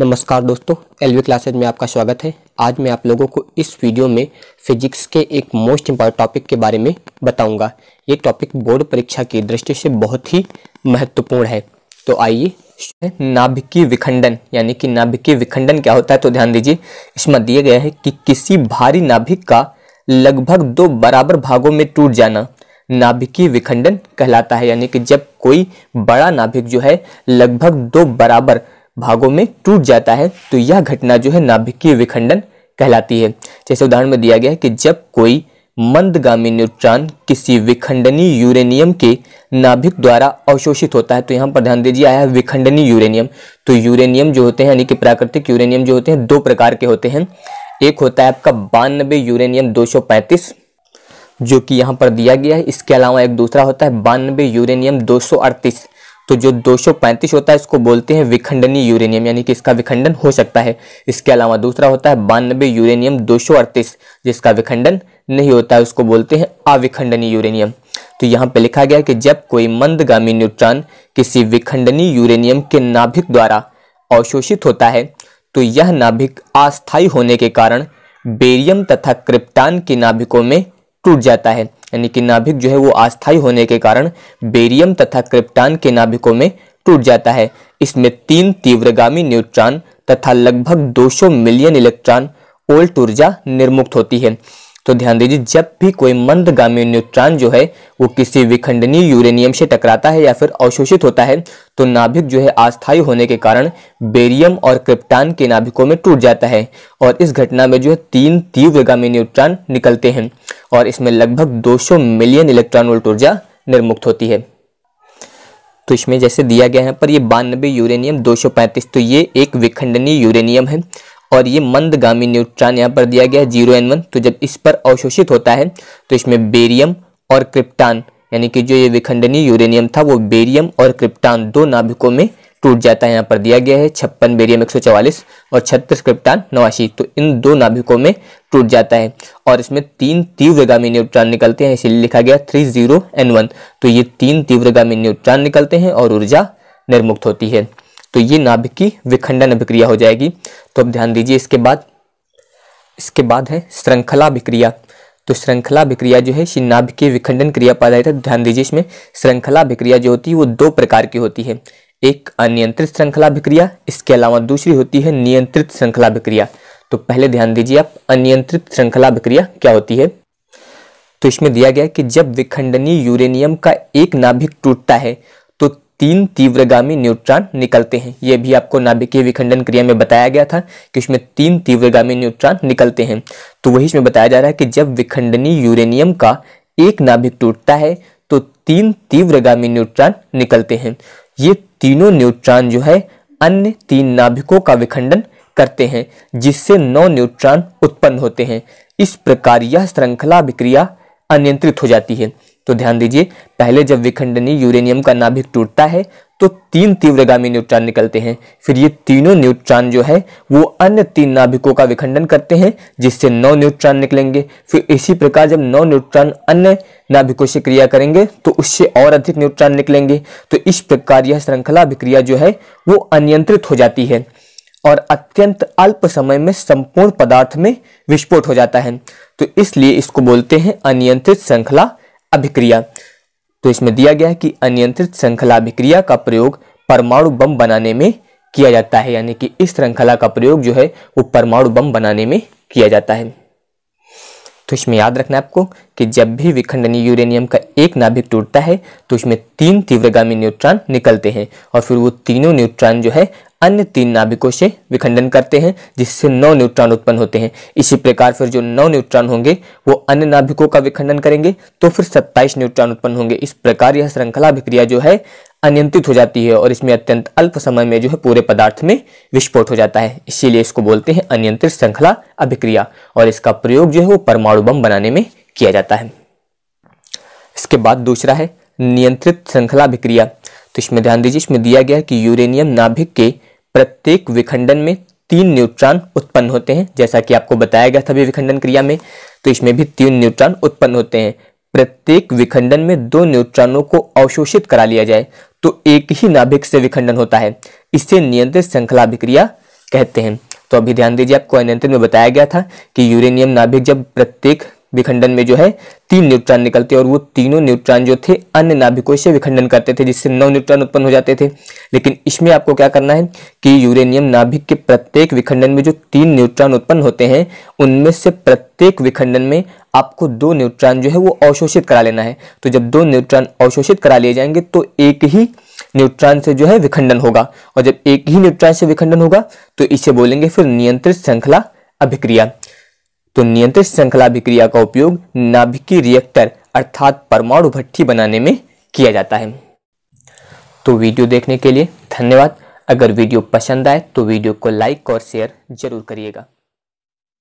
नमस्कार दोस्तों LV classes में आपका स्वागत है आज मैं आप लोगों को इस वीडियो में फिजिक्स के एक मोस्ट इम्पॉर्टेंट टॉपिक के बारे में बताऊंगा ये टॉपिक बोर्ड परीक्षा की दृष्टि से बहुत ही महत्वपूर्ण है तो आइए नाभिकीय विखंडन यानी कि नाभिकीय विखंडन क्या होता है तो ध्यान दीजिए इसमें दिया गया है कि किसी भारी नाभिक का लगभग दो बराबर भागों में टूट जाना नाभिकीय विखंडन कहलाता है यानी कि जब कोई बड़ा नाभिक जो है लगभग दो बराबर भागों में टूट जाता है तो यह घटना जो है नाभिकीय विखंडन कहलाती है जैसे उदाहरण में दिया गया है कि जब कोई मंदगामी न्यूट्रॉन किसी विखंडनी यूरेनियम के नाभिक द्वारा अवशोषित होता है तो यहाँ पर ध्यान दीजिए आया है विखंडनी यूरेनियम तो यूरेनियम जो होते हैं यानी कि प्राकृतिक यूरेनियम जो होते हैं दो प्रकार के होते हैं एक होता है आपका बानबे यूरेनियम दो जो कि यहाँ पर दिया गया है इसके अलावा एक दूसरा होता है बानबे यूरेनियम दो तो जो 235 होता है इसको बोलते हैं विखंडनीय यूरेनियम यानी कि इसका विखंडन हो सकता है इसके अलावा दूसरा होता है बानबे यूरेनियम 238 जिसका विखंडन नहीं होता है उसको बोलते हैं अविखंडनीय यूरेनियम तो यहाँ पे लिखा गया कि जब कोई मंदगामी न्यूट्रॉन किसी विखंडनीय यूरेनियम के नाभिक द्वारा अवशोषित होता है तो यह नाभिक अस्थायी होने के कारण बेरियम तथा क्रिप्टान के नाभिकों में टूट जाता है यानी कि नाभिक जो है वो अस्थायी होने के कारण बेरियम तथा क्रिप्टान के नाभिकों में टूट जाता है इसमें तीन तीव्रगामी न्यूट्रॉन तथा लगभग 200 मिलियन इलेक्ट्रॉन ओल्ट ऊर्जा निर्मुक्त होती है तो ध्यान दीजिए जब भी कोई मंदगामी न्यूट्रॉन जो है वो किसी विखंडनीय यूरेनियम से टकराता है या फिर अवशोषित होता है तो नाभिक जो है अस्थायी होने के कारण बेरियम और क्रिप्टान के नाभिकों में टूट जाता है और इस घटना में जो है तीन तीव्रगामी न्यूट्रॉन निकलते हैं और इसमें लगभग दो मिलियन इलेक्ट्रॉन वोल्ट ऊर्जा निर्मुक्त होती है तो इसमें जैसे दिया गया है पर ये बानबे यूरेनियम 235 तो ये एक विखंडनीय यूरेनियम है और ये मंदगामी न्यूट्रॉन यहाँ पर दिया गया है जीरो एन वन तो जब इस पर अवशोषित होता है तो इसमें बेरियम और क्रिप्टान यानी कि जो ये विखंडनीय यूरेनियम था वो बेरियम और क्रिप्टान दो नाभिकों में टूट जाता है यहाँ पर दिया गया है छप्पन बेरियम एक और छत्तीस क्रिप्टान नवासी तो इन दो नाभिकों में टूट जाता है और इसमें तीन तीव्रगामी न्यूट्रॉन निकलते हैं इसीलिए लिखा गया थ्री जीरो एन वन तो ये तीन तीव्रगामी न्यूट्रॉन निकलते हैं और ऊर्जा निर्मुक्त होती है तो ये नाभिक की विखंडन अभिक्रिया हो जाएगी तो अब ध्यान दीजिए इसके बाद इसके बाद है श्रृंखला अभिक्रिया तो श्रृंखला अभिक्रिया जो है नाभिक की विखंडन क्रिया पर आधारित ध्यान दीजिए इसमें श्रृंखला अभिक्रिया जो होती है वो दो प्रकार की होती है एक अनियंत्रित श्रृंखला अभिक्रिया इसके अलावा दूसरी होती है नियंत्रित श्रृंखला अभिक्रिया तो पहले ध्यान दीजिए आप अनियंत्रित श्रृंखला अभिक्रिया क्या होती है तो इसमें दिया गया कि जब विखंडनीय यूरेनियम का एक नाभिक टूटता है तीन तीव्रगामी न्यूट्रॉन निकलते हैं यह भी आपको नाभिकीय विखंडन क्रिया में बताया गया था कि उसमें तीन तीव्रगामी न्यूट्रॉन निकलते हैं तो वही इसमें बताया जा रहा है कि जब विखंडनी यूरेनियम का एक नाभिक टूटता है तो तीन तीव्रगामी न्यूट्रॉन निकलते हैं ये तीनों न्यूट्रॉन जो है अन्य तीन नाभिकों का विखंडन करते हैं जिससे नौ न्यूट्रॉन उत्पन्न होते हैं इस प्रकार यह श्रृंखला अभिक्रिया अनियंत्रित हो जाती है तो ध्यान दीजिए पहले जब विखंडनीय यूरेनियम का नाभिक टूटता है तो तीन तीव्रगामी न्यूट्रॉन निकलते हैं फिर ये तीनों न्यूट्रॉन जो है वो अन्य तीन नाभिकों का विखंडन करते हैं जिससे नौ न्यूट्रॉन निकलेंगे फिर इसी प्रकार जब नौ न्यूट्रॉन अन्य नाभिकों से क्रिया करेंगे तो उससे और अधिक न्यूट्रॉन निकलेंगे तो इस प्रकार यह श्रृंखला अभिक्रिया जो है वो अनियंत्रित हो जाती है और अत्यंत अल्प समय में संपूर्ण पदार्थ में विस्फोट हो जाता है तो इसलिए इसको बोलते हैं अनियंत्रित श्रृंखला अभिक्रिया तो इसमें दिया गया है कि अनियंत्रित श्रृंखला अभिक्रिया का प्रयोग परमाणु बम बनाने में किया जाता है यानी कि इस श्रृंखला का प्रयोग जो है वो परमाणु बम बनाने में किया जाता है तो इसमें याद रखना आपको कि जब भी विखंडनीय यूरेनियम का एक नाभिक टूटता है तो इसमें तीन तीव्रगामी न्यूट्रॉन निकलते हैं और फिर वो तीनों न्यूट्रॉन जो है अन्य तीन नाभिकों से विखंडन करते हैं जिससे नौ न्यूट्रॉन उत्पन्न होते हैं इसी प्रकार फिर जो नौ न्यूट्रॉन होंगे वो अन्य नाभिकों का विखंडन करेंगे तो फिर सत्ताईस न्यूट्रॉन उत्पन्न होंगे इस प्रकार यह श्रृंखला अभिक्रिया जो है अनियंत्रित हो जाती है और इसमें अत्यंत अल्प समय में जो है पूरे पदार्थ में विस्फोट हो जाता है इसीलिए इसको बोलते हैं अनियंत्रित श्रृंखला अभिक्रिया और इसका प्रयोग जो है वो परमाणु बम बनाने में किया जाता है इसके बाद दूसरा है नियंत्रित श्रृंखला अभिक्रिया तो इसमें ध्यान दीजिए इसमें दिया गया है कि यूरेनियम नाभिक के प्रत्येक विखंडन में तीन न्यूट्रॉन उत्पन्न होते हैं जैसा कि आपको बताया गया था विखंडन क्रिया में तो इसमें भी तीन न्यूट्रॉन उत्पन्न होते हैं प्रत्येक विखंडन में दो न्यूट्रॉनों को अवशोषित करा लिया जाए तो एक ही नाभिक से विखंडन होता है इसे नियंत्रित श्रृंखला अभिक्रिया कहते हैं तो अभी ध्यान दीजिए आपको अनियंत्रित में बताया गया था कि यूरेनियम नाभिक जब प्रत्येक विखंडन में जो है तीन न्यूट्रॉन निकलते और वो तीनों न्यूट्रॉन जो थे अन्य नाभिकों से विखंडन करते थे जिससे नौ न्यूट्रॉन उत्पन्न हो जाते थे लेकिन इसमें आपको क्या करना है कि यूरेनियम नाभिक के प्रत्येक विखंडन में जो तीन न्यूट्रॉन उत्पन्न होते हैं उनमें से प्रत्येक विखंडन में आपको दो न्यूट्रॉन जो है वो अवशोषित करा लेना है तो जब दो न्यूट्रॉन अवशोषित करा लिए जाएंगे तो एक ही न्यूट्रॉन से जो है विखंडन होगा और जब एक ही न्यूट्रॉन से विखंडन होगा तो इसे बोलेंगे फिर नियंत्रित श्रृंखला अभिक्रिया तो नियंत्रित श्रृंखला अभिक्रिया का उपयोग नाभिकीय रिएक्टर अर्थात परमाणु भट्टी बनाने में किया जाता है तो वीडियो देखने के लिए धन्यवाद अगर वीडियो पसंद आए तो वीडियो को लाइक और शेयर जरूर करिएगा